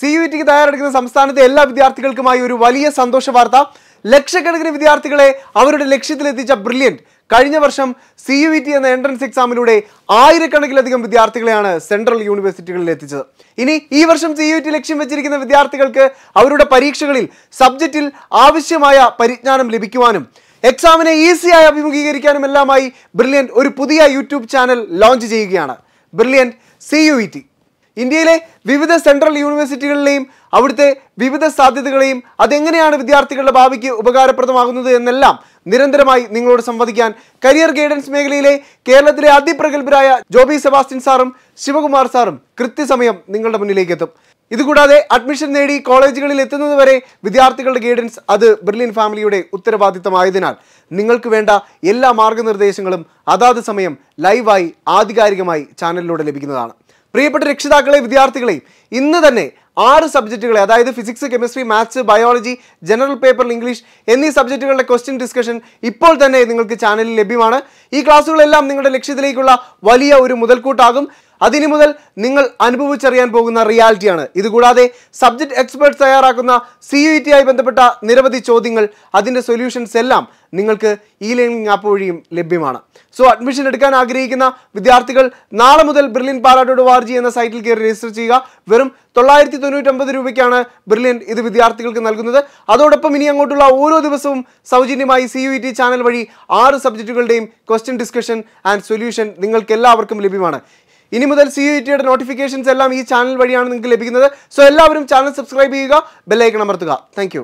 C U tick തയ്യാറെടുക്കുന്ന സംസ്ഥാനത്തെ എല്ലാ വിദ്യാർത്ഥികൾക്കുമായി ഒരു വലിയ സന്തോഷ വാർത്ത ലക്ഷക്കണക്കിന് വിദ്യാർത്ഥികളെ അവരുടെ ലക്ഷ്യത്തിലെത്തിച്ച ബ്രില്യൻറ്റ് കഴിഞ്ഞ വർഷം സി യു ടി എന്ന എൻട്രൻസ് എക്സാമിലൂടെ ആയിരക്കണക്കിലധികം വിദ്യാർത്ഥികളെയാണ് സെൻട്രൽ യൂണിവേഴ്സിറ്റികളിൽ എത്തിച്ചത് ഇനി ഈ വർഷം സി യു ടി ലക്ഷ്യം വെച്ചിരിക്കുന്ന വിദ്യാർത്ഥികൾക്ക് അവരുടെ പരീക്ഷകളിൽ സബ്ജക്റ്റിൽ ആവശ്യമായ പരിജ്ഞാനം ലഭിക്കുവാനും എക്സാമിനെ ഈസിയായി അഭിമുഖീകരിക്കാനും എല്ലാമായി ബ്രില്യൻറ്റ് ഒരു പുതിയ യൂട്യൂബ് ചാനൽ ലോഞ്ച് ചെയ്യുകയാണ് ബ്രില്യൻറ്റ് സി യു ടി ഇന്ത്യയിലെ വിവിധ സെൻട്രൽ യൂണിവേഴ്സിറ്റികളിലെയും അവിടുത്തെ വിവിധ സാധ്യതകളെയും അതെങ്ങനെയാണ് വിദ്യാർത്ഥികളുടെ ഭാവിക്ക് ഉപകാരപ്രദമാകുന്നത് എന്നെല്ലാം നിരന്തരമായി നിങ്ങളോട് സംവദിക്കാൻ കരിയർ ഗൈഡൻസ് മേഖലയിലെ കേരളത്തിലെ അതിപ്രഗത്ഭരായ ജോബി സെബാസ്റ്റ്യൻ സാറും ശിവകുമാർ സാറും കൃത്യസമയം നിങ്ങളുടെ മുന്നിലേക്ക് എത്തും ഇതുകൂടാതെ അഡ്മിഷൻ നേടി കോളേജുകളിൽ എത്തുന്നതുവരെ വിദ്യാർത്ഥികളുടെ ഗൈഡൻസ് അത് ബ്രില്യൻ ഫാമിലിയുടെ ഉത്തരവാദിത്തമായതിനാൽ നിങ്ങൾക്ക് വേണ്ട എല്ലാ മാർഗനിർദ്ദേശങ്ങളും അതാത് സമയം ലൈവായി ആധികാരികമായി ചാനലിലൂടെ ലഭിക്കുന്നതാണ് പ്രിയപ്പെട്ട രക്ഷിതാക്കളെ വിദ്യാർത്ഥികളെയും ഇന്ന് തന്നെ ആറ് സബ്ജക്റ്റുകളെ അതായത് physics chemistry maths biology general paper English എന്നീ സബ്ജക്റ്റുകളുടെ ക്വസ്റ്റ്യൻ ഡിസ്കഷൻ ഇപ്പോൾ തന്നെ നിങ്ങൾക്ക് ചാനലിൽ ലഭ്യമാണ് ഈ ക്ലാസ്സുകളെല്ലാം നിങ്ങളുടെ ലക്ഷ്യത്തിലേക്കുള്ള വലിയ ഒരു മുതൽക്കൂട്ടാകും അതിനി മുതൽ നിങ്ങൾ അനുഭവിച്ചറിയാൻ പോകുന്ന റിയാലിറ്റിയാണ് ഇതുകൂടാതെ സബ്ജക്ട് എക്സ്പേർട്സ് തയ്യാറാക്കുന്ന സി യു e ആയി ബന്ധപ്പെട്ട നിരവധി ചോദ്യങ്ങൾ അതിൻ്റെ സൊല്യൂഷൻസ് എല്ലാം നിങ്ങൾക്ക് ഇ ലേണിംഗ് ആപ്പ് വഴിയും ലഭ്യമാണ് സോ അഡ്മിഷൻ എടുക്കാൻ ആഗ്രഹിക്കുന്ന വിദ്യാർത്ഥികൾ നാളെ മുതൽ ബ്രില്യൻ പാല ഡോട്ട് വാർജി എന്ന സൈറ്റിൽ കയറി രജിസ്റ്റർ ചെയ്യുക വെറും തൊള്ളായിരത്തി തൊണ്ണൂറ്റൊമ്പത് രൂപയ്ക്കാണ് ബ്രില്യൻ ഇത് വിദ്യാർത്ഥികൾക്ക് നൽകുന്നത് അതോടൊപ്പം ഇനി അങ്ങോട്ടുള്ള ഓരോ ദിവസവും സൗജന്യമായി സി യു ടി ചാനൽ വഴി ആറ് സബ്ജക്റ്റുകളുടെയും ക്വസ്റ്റ്യൻ ഡിസ്കഷൻ ആൻഡ് സൊല്യൂഷൻ നിങ്ങൾക്ക് എല്ലാവർക്കും ലഭ്യമാണ് ഇനി മുതൽ സി യു ടിയുടെ നോട്ടിഫിക്കേഷൻസ് എല്ലാം ഈ ചാനൽ വഴിയാണ് നിങ്ങൾക്ക് ലഭിക്കുന്നത് സോ എല്ലാവരും ചാനൽ സബ്സ്ക്രൈബ് ചെയ്യുക ബെല്ലൈക്കൺ അമർത്തുക താങ്ക്